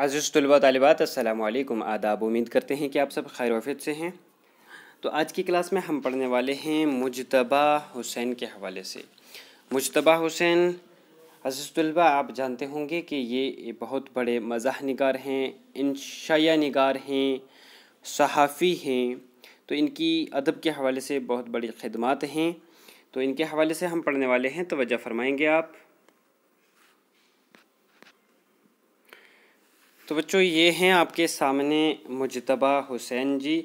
अज़ीज़ तलबा तलबात असलकम आदाब उम्मीद करते हैं कि आप सब खैर वफियत से हैं तो आज की क्लास में हम पढ़ने वाले हैं मुजतबा हुसैन के हवाले से मुजतबा हुसैन अज़ीज़ तलबा आप जानते होंगे कि ये बहुत बड़े मज़ाह नगार हैं इनशाया नगार हैं सहाफ़ी हैं तो इनकी अदब के हवाले से बहुत बड़ी खदमात हैं तो इनके हवाले से हम पढ़ने वाले हैं तो वजह फ़रमाएँगे आप तो बच्चों ये हैं आपके सामने मुजतबा हुसैन जी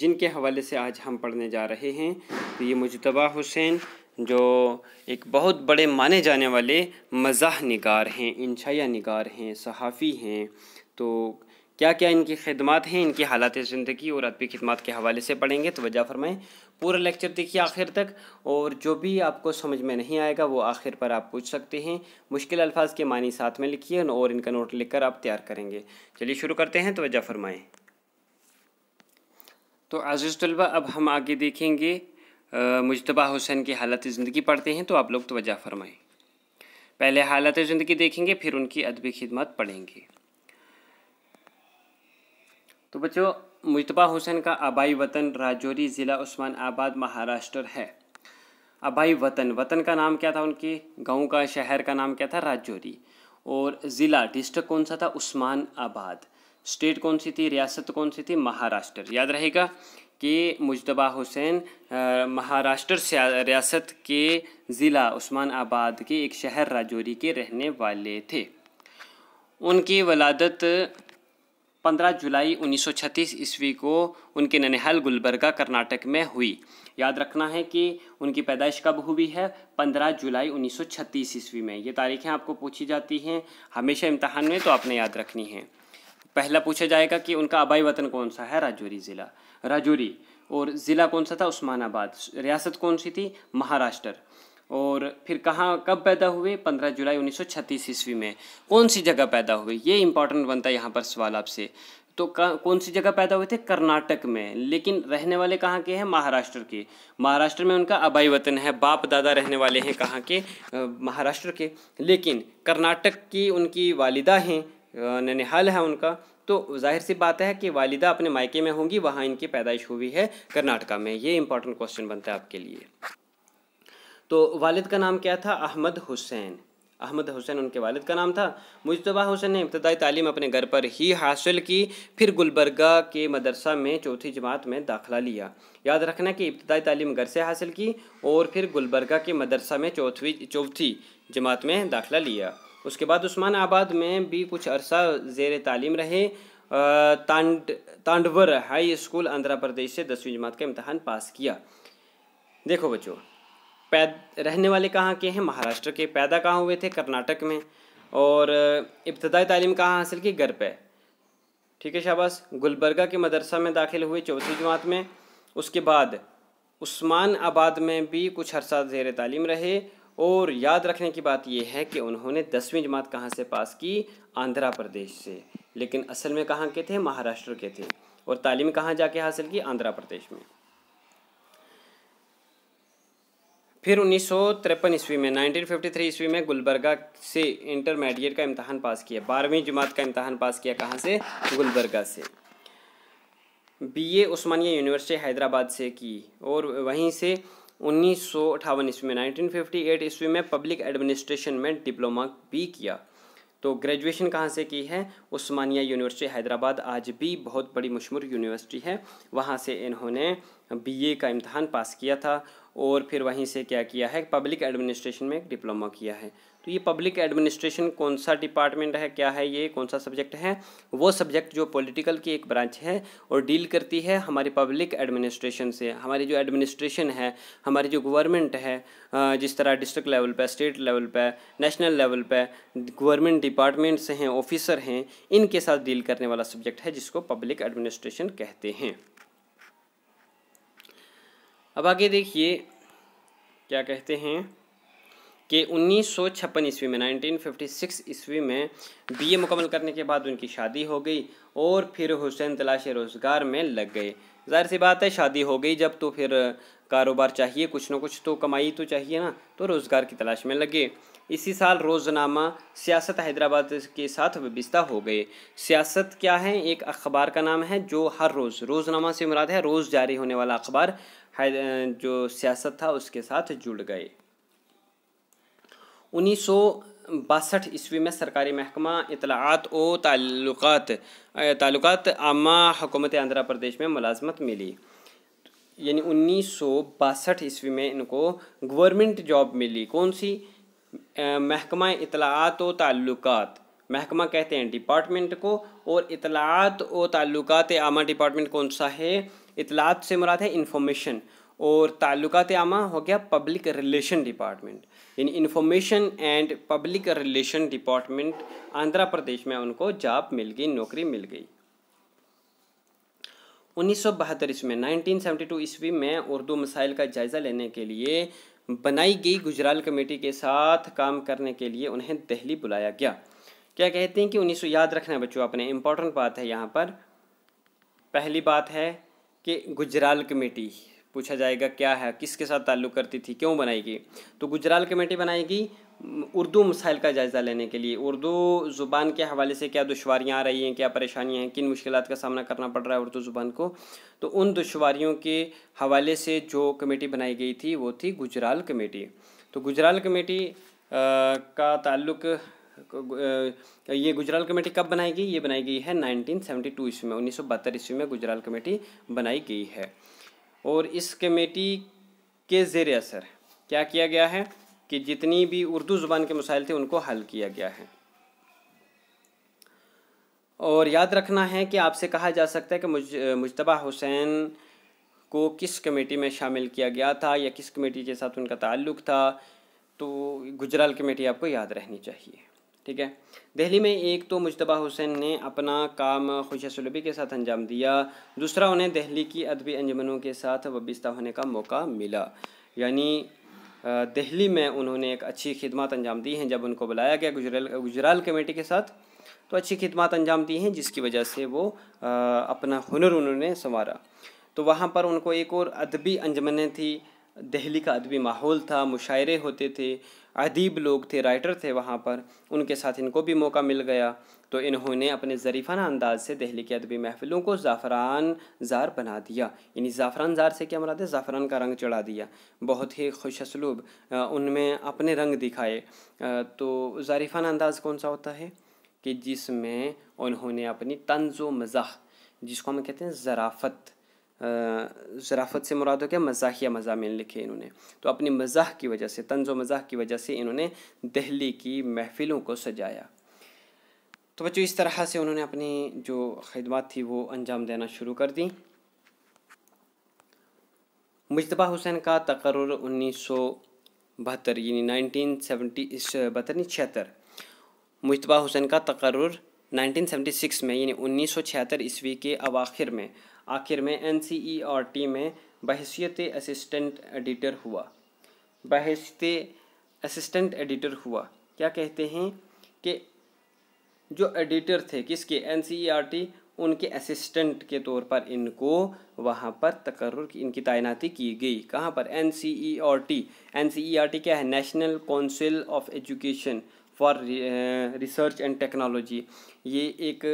जिनके हवाले से आज हम पढ़ने जा रहे हैं तो ये मुजतबा हुसैन जो एक बहुत बड़े माने जाने वाले मज़ाह निगार हैं इंशाया निगार हैं सहाफ़ी हैं तो क्या क्या इनकी खिदमत हैं इनकी हालात ज़िंदगी और अदबी खिदमत के हवाले से पढ़ेंगे तो वजह फरमाएँ पूरा लेक्चर देखिए आखिर तक और जो भी आपको समझ में नहीं आएगा वो आखिर पर आप पूछ सकते हैं मुश्किल अल्फाज के मानी साथ में लिखिए और इनका नोट लिखकर आप तैयार करेंगे चलिए शुरू करते हैं तो फरमाएँ तो आजिज़ तलबा अब हम आगे देखेंगे मुशतबा हुसैन की हालत ज़िंदगी पढ़ते हैं तो आप लोग तोज्जा फरमाएँ पहले हालत ज़िंदगी देखेंगे फिर उनकी अदबी खिदमत पढ़ेंगे तो बच्चों मुशतबा हुसैन का आबाई वतन राजौरी ज़िला उस्मान आबाद महाराष्ट्र है आबाई वतन वतन का नाम क्या था उनके गांव का शहर का नाम क्या था राजौरी और ज़िला डिस्ट्रिक्ट कौन सा था उस्मान आबाद स्टेट कौन सी थी रियासत कौन सी थी महाराष्ट्र याद रहेगा कि मुशतबा हुसैन महाराष्ट्र रियासत के ज़िला उस्मान आबाद के एक शहर राजौरी के रहने वाले थे उनकी वलादत 15 जुलाई 1936 ईस्वी को उनके ननिहाल गुलबर्गा कर्नाटक में हुई याद रखना है कि उनकी पैदाइश कब हुई है 15 जुलाई 1936 ईस्वी में ये तारीखें आपको पूछी जाती हैं हमेशा इम्तहान में तो आपने याद रखनी है पहला पूछा जाएगा कि उनका आबाई वतन कौन सा है राजौरी ज़िला राजौरी और ज़िला कौन सा था उस्मानाबाद रियासत कौन सी थी महाराष्ट्र और फिर कहाँ कब पैदा हुए पंद्रह जुलाई उन्नीस सौ ईस्वी में कौन सी जगह पैदा हुए ये इंपॉर्टेंट बनता है यहाँ पर सवाल आपसे तो कौन सी जगह पैदा हुए थे कर्नाटक में लेकिन रहने वाले कहाँ के हैं महाराष्ट्र के महाराष्ट्र में उनका अबाई वतन है बाप दादा रहने वाले हैं कहाँ के महाराष्ट्र के लेकिन कर्नाटक की उनकी वालिदा हैं ननिहाल है उनका तो जाहिर सी बात है कि वालिदा अपने मायके में होंगी वहाँ इनकी पैदाइश हुई है कर्नाटका में ये इंपॉर्टेंट क्वेश्चन बनता है आपके लिए तो वालिद का नाम क्या था अहमद हुसैन अहमद हुसैन उनके वालिद का नाम था मुशतबा हुसैन ने इब्तदाई तालीम अपने घर पर ही हासिल की फिर गुलबर्गा के मदरसा में चौथी जमात में दाखला लिया याद रखना कि इब्तदाई तालीम घर से हासिल की और फिर गुलबर्गा के मदरसा में चौथी चौथी जमात में दाखला लिया उसके बाद उस्मान आबाद में भी कुछ अरसा जेर तालीम रहे तांड तांडवर हाई स्कूल आंध्र प्रदेश से दसवीं जमात का इम्तहान पास किया देखो बच्चों पैद रहने वाले कहाँ के हैं महाराष्ट्र के पैदा कहाँ हुए थे कर्नाटक में और इब्तदाई तालीम कहाँ हासिल की घर पर ठीक है शाबाश गुलबर्गा के मदरसा में दाखिल हुए चौथी जमात में उसके बाद उस्मान आबाद में भी कुछ अरसा जेर तालीम रहे और याद रखने की बात यह है कि उन्होंने दसवीं जमात कहाँ से पास की आंध्रा प्रदेश से लेकिन असल में कहाँ के थे महाराष्ट्र के थे और तालीम कहाँ जाके हासिल की आंध्रा प्रदेश में फिर उन्नीस सौ तिरपन ईस्वी में 1953 ईस्वी में गुलबर्गा से इंटरमीडिएट का इम्तहान पास किया बारहवीं जमात का इम्तहान पास किया कहाँ से गुलबर्गा से बीए उस्मानिया यूनिवर्सिटी हैदराबाद से की और वहीं से उन्नीस सौ अठावन ईस्वी में 1958 ईस्वी में पब्लिक एडमिनिस्ट्रेशन में डिप्लोमा भी किया तो ग्रेजुएशन कहाँ से की है उस्मानिया यूनिवर्सिटी हैदराबाद आज भी बहुत बड़ी मशहूर यूनिवर्सिटी है वहाँ से इन्होंने बीए का इम्तहान पास किया था और फिर वहीं से क्या किया है पब्लिक एडमिनिस्ट्रेशन में एक डिप्लोमा किया है तो ये पब्लिक एडमिनिस्ट्रेशन कौन सा डिपार्टमेंट है क्या है ये कौन सा सब्जेक्ट है वो सब्जेक्ट जो पॉलिटिकल की एक ब्रांच है और डील करती है हमारी पब्लिक एडमिनिस्ट्रेशन से हमारी जो एडमिनिस्ट्रेशन है हमारी जो गवर्नमेंट है जिस तरह डिस्ट्रिक्ट लेवल पर स्टेट लेवल पर नेशनल लेवल पर गवर्नमेंट डिपार्टमेंट्स हैं ऑफिसर हैं इनके साथ डील करने वाला सब्जेक्ट है जिसको पब्लिक एडमिनिस्ट्रेशन कहते हैं अब आगे देखिए क्या कहते हैं कि उन्नीस सौ छप्पन ईस्वी में 1956 ईस्वी में बीए मुकम्मल करने के बाद उनकी शादी हो गई और फिर हुसैन तलाश रोज़गार में लग गए जाहिर सी बात है शादी हो गई जब तो फिर कारोबार चाहिए कुछ ना कुछ तो कमाई तो चाहिए ना तो रोज़गार की तलाश में लगे इसी साल रोज़नामा सियासत हैदराबाद के साथ वबिस्ता हो गए सियासत क्या है एक अखबार का नाम है जो हर रोज़ रोज़नामा से मुराद है रोज़ जारी होने वाला अखबार जो सियासत था उसके साथ जुड़ गए उन्नीस सौ बासठ ईस्वी में सरकारी महकमा इतलात व ताल्लुकात ताल्लुकात आमा हुकूमत आंध्र प्रदेश में मुलाजमत मिली यानी उन्नीस सौ बासठ ईस्वी में इनको गवर्नमेंट जॉब मिली कौन सी महकमा इतलात व ताल्लुकात महकमा कहते हैं डिपार्टमेंट को और इतलात व ताल्लुकात आमा डिपार्टमेंट कौन सा है इतलात से मुराद है इन्फॉर्मेशन और ताल्लुकात आमा हो गया पब्लिक रिलेशन डिपार्टमेंट यानी information and public relation department Andhra Pradesh में उनको जॉब मिल गई नौकरी मिल गई उन्नीस सौ बहत्तर ईस्वी में नाइनटीन सेवेंटी टू ईस्वी में उर्दू मसाइल का जायज़ा लेने के लिए बनाई गई गुजराल कमेटी के साथ काम करने के लिए उन्हें दिल्ली बुलाया गया क्या कहते हैं कि उन्नीस सौ याद रखना है बच्चों अपने इम्पोर्टेंट बात है यहाँ पर पहली बात है कि गुजराल कमेटी पूछा जाएगा क्या है किसके साथ ताल्लुक़ करती थी क्यों बनाएगी तो गुजराल कमेटी बनाएगी उर्दू मसाइल का जायज़ा लेने के लिए उर्दू ज़ुबान के हवाले से क्या दुशारियाँ आ रही हैं क्या परेशानियाँ हैं किन मुश्किल का सामना करना पड़ रहा है उर्दू ज़ुबान को तो उन दुशारियों के हवाले से जो कमेटी बनाई गई थी वो थी गुजराल कमेटी तो गुजराल कमेटी आ, का ताल्लुक़ ये गुजराल कमेटी कब बनाई गई ये बनाई गई है 1972 ईस्वी में उन्नीस ईस्वी में गुजराल कमेटी बनाई गई है और इस कमेटी के ज़ेर असर क्या किया गया है कि जितनी भी उर्दू ज़ुबान के मसाइल थे उनको हल किया गया है और याद रखना है कि आपसे कहा जा सकता है कि मुशतबा हुसैन को किस कमेटी में शामिल किया गया था या किस कमेटी के साथ उनका ताल्लुक़ था तो गुजराल कमेटी आपको याद रहनी चाहिए ठीक है दिल्ली में एक तो मुशतबा हुसैन ने अपना काम खुशसलबी के साथ अंजाम दिया दूसरा उन्हें दिल्ली की अदबी अंजमनों के साथ वबिस्ता होने का मौका मिला यानी दिल्ली में उन्होंने एक अच्छी खिदमत अंजाम दी हैं जब उनको बुलाया गया गुजराल गुजराल कमेटी के साथ तो अच्छी खिदमत अंजाम दी हैं जिसकी वजह से वो अपना हुनर उन्होंने संवारा तो वहाँ पर उनको एक और अदबी अंजमनें थी दिल्ली का अदबी माहौल था मुशायरे होते थे अदीब लोग थे राइटर थे वहाँ पर उनके साथ इनको भी मौका मिल गया तो इन्होंने अपने ज़रीफ़ाना अंदाज से दिल्ली के अदबी महफ़िलों को ज़ाफ़रान ज़ार बना दिया इन ज़ाफ़रान ज़ार से क्या मराद है ज़ाफ़रान का रंग चढ़ा दिया बहुत ही खुश असलूब उनमें अपने रंग दिखाए तो ज़ारीफ़ाना अंदाज़ कौन सा होता है कि जिसमें उन्होंने अपनी तंज व मज़ाह जिसको हम कहते हैं ज़राफ़त जराफत से मुराद हो गया मजाहिया मजामी लिखे इन्होंने तो अपनी मजाक की वजह से तंज मजाक की वजह से इन्होंने दिल्ली की महफिलों को सजाया तो बच्चों इस तरह से उन्होंने अपनी जो खदमात थी वो अंजाम देना शुरू कर दी मुशतबा हुसैन का तकर उन्नीस सौ बहत्तर यानी नाइनटीन सेवेंटी बहत्तर नहीं छिहत्तर मुशतबा हुसैन का नाइनटीन सेवेंटी सिक्स में यानी उन्नीस सौ छिहत्तर ईस्वी के अवाखिर में आखिर में एन और टी में बहसीत असिस्टेंट एडिटर हुआ बहसीत असिस्टेंट एडिटर हुआ क्या कहते हैं कि जो एडिटर थे किसके एन उनके असिस्टेंट के तौर पर इनको वहाँ पर तकर इनकी तैनाती की गई कहाँ पर N C E R T N C E R T क्या है national council of education for research and technology ये एक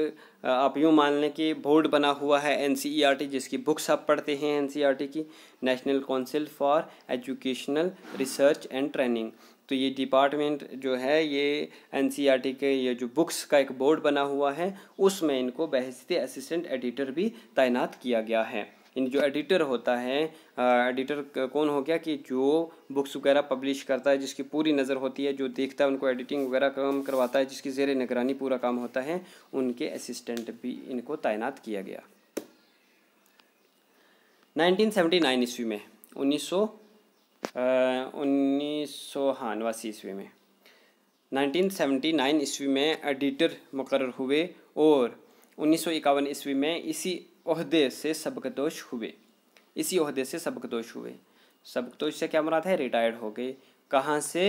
eh, आप यूँ मान लें कि बोर्ड बना हुआ है एन e जिसकी बुक्स आप पढ़ते हैं एन e की national council for educational research and training तो ये डिपार्टमेंट जो है ये एन e के ये जो बुक्स का एक बोर्ड बना हुआ है उसमें इनको बहसीत असिस्टेंट एडिटर भी तैनात किया गया है इन जो एडिटर होता है एडिटर कौन हो गया कि जो बुक्स वगैरह पब्लिश करता है जिसकी पूरी नज़र होती है जो देखता है उनको एडिटिंग वगैरह काम करवाता है जिसकी जेर निगरानी पूरा काम होता है उनके असिस्टेंट भी इनको तैनात किया गया 1979 ईस्वी में उन्नीस सौ उन्नीस सौ हाँ नवासी ईस्वी में 1979 ईस्वी में एडिटर मुकर हुए और उन्नीस सौ इक्यावन ईस्वी में इसी ओहदे से सबकदोश हुए इसी ओहदे से सबकदोश हुए सबकदोश से क्या मुराद है रिटायर्ड हो गए कहाँ से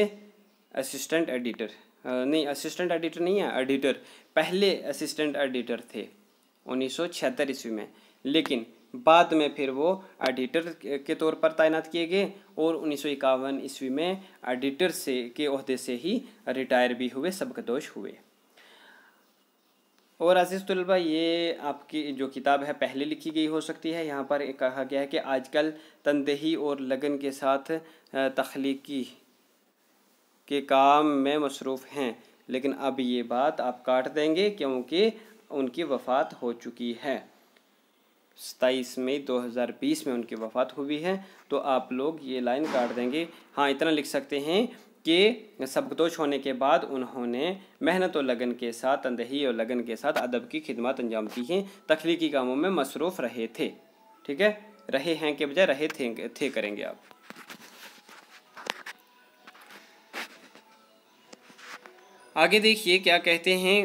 असिस्टेंट एडिटर नहीं असिस्टेंट एडिटर नहीं है एडिटर पहले असिस्टेंट एडिटर थे छिहत्तर ईस्वी में लेकिन बाद में फिर वो एडिटर के तौर पर तैनात किए गए और उन्नीस ईस्वी में एडिटर से के अहदे से ही रिटायर भी हुए सबकदोश हुए और आजीज़ तलबा ये आपकी जो किताब है पहले लिखी गई हो सकती है यहाँ पर कहा गया है कि आजकल तनदेही और लगन के साथ तख्लीकी के काम में मसरूफ़ हैं लेकिन अब ये बात आप काट देंगे क्योंकि उनकी वफ़ात हो चुकी है सताईस मई 2020 में उनकी वफ़ात हुई है तो आप लोग ये लाइन काट देंगे हाँ इतना लिख सकते हैं के सबकदोश होने के बाद उन्होंने मेहनत और लगन के साथ तंदही और लगन के साथ अदब की खिदमत अंजाम दी हैं तख्लीकी कामों में मसरूफ़ रहे थे ठीक है रहे हैं के बजाय रहे थे थे करेंगे आप आगे देखिए क्या कहते हैं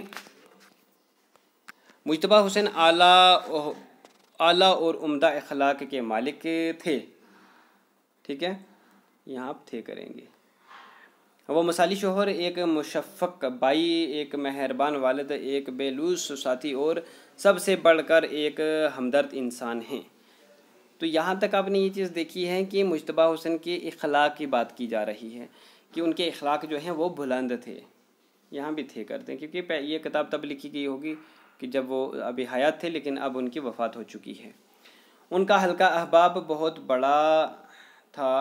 मुशतबा हुसैन आला आला और उम्दा अखलाक के मालिक थे ठीक है यहाँ आप थे करेंगे वो मसाली शोहर एक मुशफ़क बाई एक मेहरबान वालद एक बेलूस साथी और सबसे बढ़कर एक हमदर्द इंसान हैं तो यहाँ तक आपने ये चीज़ देखी है कि मुशतबा हुसैन के अखलाक की बात की जा रही है कि उनके अखलाक जो हैं वो बुलंद थे यहाँ भी थे करते हैं क्योंकि ये किताब तब लिखी गई होगी कि जब वो अभी हयात थे लेकिन अब उनकी वफ़ात हो चुकी है उनका हल्का अहबाब बहुत बड़ा था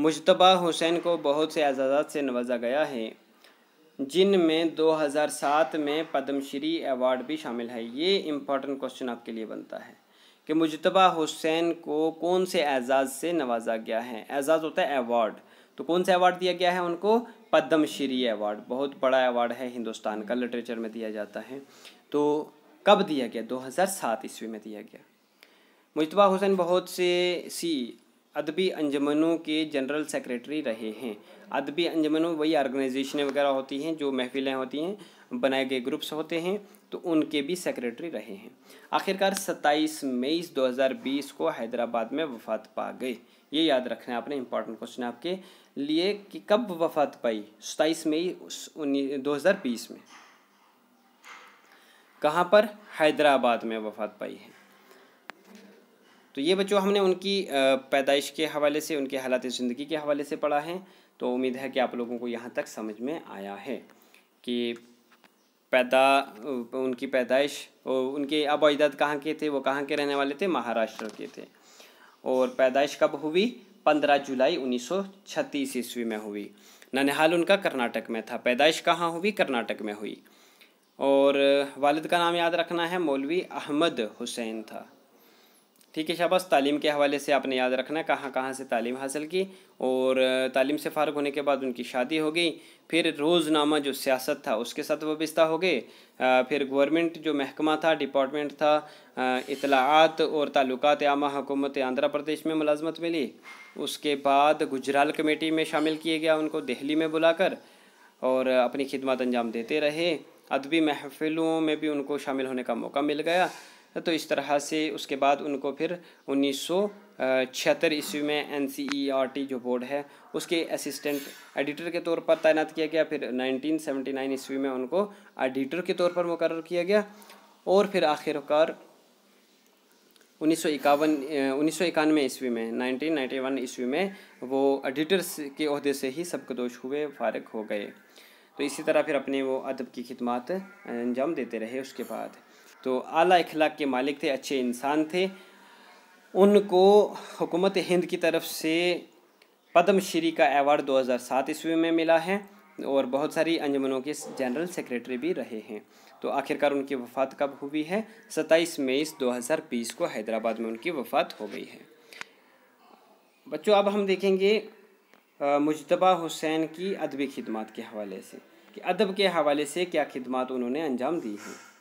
मुशतबा हुसैन को बहुत से एजाजात से नवाजा गया है जिनमें 2007 में पद्मश्री अवार्ड भी शामिल है ये इम्पोर्टेंट क्वेश्चन आपके लिए बनता है कि मुशतबा हुसैन को कौन से एजाज़ से नवाजा गया है एजाज़ होता है अवार्ड तो कौन सा अवार्ड दिया गया है उनको पद्मश्री अवार्ड बहुत बड़ा अवार्ड है हिंदुस्तान का लिटरेचर में दिया जाता है तो कब दिया गया 2007 ईस्वी में दिया गया मुशतबा हुसैन बहुत से सी अदबी अंजमनों के जनरल सेक्रेटरी रहे हैं अदबी अंजमनों वही ऑर्गेनाइजेशनें वगैरह होती हैं जो महफिलें होती हैं बनाए गए ग्रुप्स होते हैं तो उनके भी सेक्रेटरी रहे हैं आखिरकार 27 मई 2020 को हैदराबाद में वफात पा गए ये याद रखना आपने इंपॉर्टेंट क्वेश्चन आपके लिए कि कब वफात पाई सताईस मई दो हज़ार बीस में कहाँ पर हैदराबाद में वफात पाई है तो ये बच्चों हमने उनकी पैदाइश के हवाले से उनके हालात ज़िंदगी के हवाले से पढ़ा है तो उम्मीद है कि आप लोगों को यहाँ तक समझ में आया है कि पैदा उनकी पैदाइश और उनके अब अजदाद कहाँ के थे वो कहाँ के रहने वाले थे महाराष्ट्र के थे और पैदाइश कब हुई पंद्रह जुलाई उन्नीस सौ छत्तीस ईस्वी में हुई ननिहाल उनका कर्नाटक में था पैदाइश कहाँ हुई कर्नाटक में हुई और वालिद का नाम याद रखना है मौलवी अहमद हुसैन था ठीक है शाबाश तालीम के हवाले से आपने याद रखना है कहाँ कहाँ से तालीम हासिल की और तालीम से फ़ारग होने के बाद उनकी शादी हो गई फिर रोज़नामा जो सियासत था उसके साथ वाबस्ता हो गए फिर गवर्नमेंट जो महकमा था डिपार्टमेंट था इतलात और ताल्लुकात आमा हुकूमत आंध्र प्रदेश में मुलाजमत मिली उसके बाद गुजराल कमेटी में शामिल किया गया उनको दिल्ली में बुलाकर और अपनी खिदमत अंजाम देते रहे अदबी महफिलों में भी उनको शामिल होने का मौका मिल गया तो इस तरह से उसके बाद उनको फिर उन्नीस सौ छिहत्तर ईस्वी में N C E R T जो बोर्ड है उसके असिस्टेंट एडिटर के तौर पर तैनात किया गया फिर 1979 ईस्वी में उनको एडिटर के तौर पर मुकर किया गया और फिर आखिरकार उन्नीस सौ इक्यावन उन्नीस सौ इक्यानवे ईस्वी में नाइनटीन नाइन्टी वन ईस्वी में वो एडिटर्स के अहदे से ही सबकदोश हुए फारग हो गए तो इसी तरह फिर अपने वो अदब की खिदमत अंजाम देते रहे उसके बाद तो आला इखलाक के मालिक थे अच्छे इंसान थे उनको हुकूमत हिंद की तरफ से पद्मश्री का अवार्ड 2007 ईस्वी में मिला है और बहुत सारी अंजमनों के जनरल सेक्रेटरी भी रहे हैं तो आखिरकार उनकी वफ़ात कब हुई है 27 मई 2020 को हैदराबाद में उनकी वफ़ात हो गई है बच्चों अब हम देखेंगे मुजतबा हुसैन की अदबी खिदमत के हवाले से कि अदब के हवाले से क्या खिदमत उन्होंने अंजाम दी है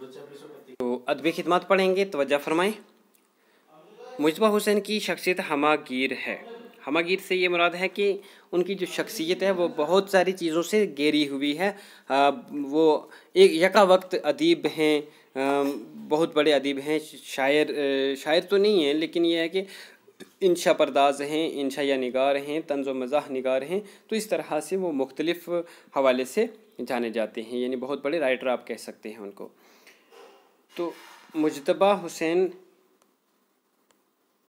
तो अदबी खिदमत पढ़ेंगे तोज्जा फरमाएँ मुजबा हुसैन की शख्सियत हमागीर है हमागीर से ये मुराद है कि उनकी जो शख्सियत है वो बहुत सारी चीज़ों से गेरी हुई है आ, वो एक यका वक्त अदीब हैं बहुत बड़े अदीब हैं शायर शायर तो नहीं है लेकिन यह है कि इंशा परदाज हैं इंशा या निगार हैं तंज मज़ाह निगार हैं तो इस तरह से वो मुख्तलिफ़ हवाले से जाने जाते हैं यानी बहुत बड़े राइटर आप कह सकते हैं उनको तो मुजतबा हुसैन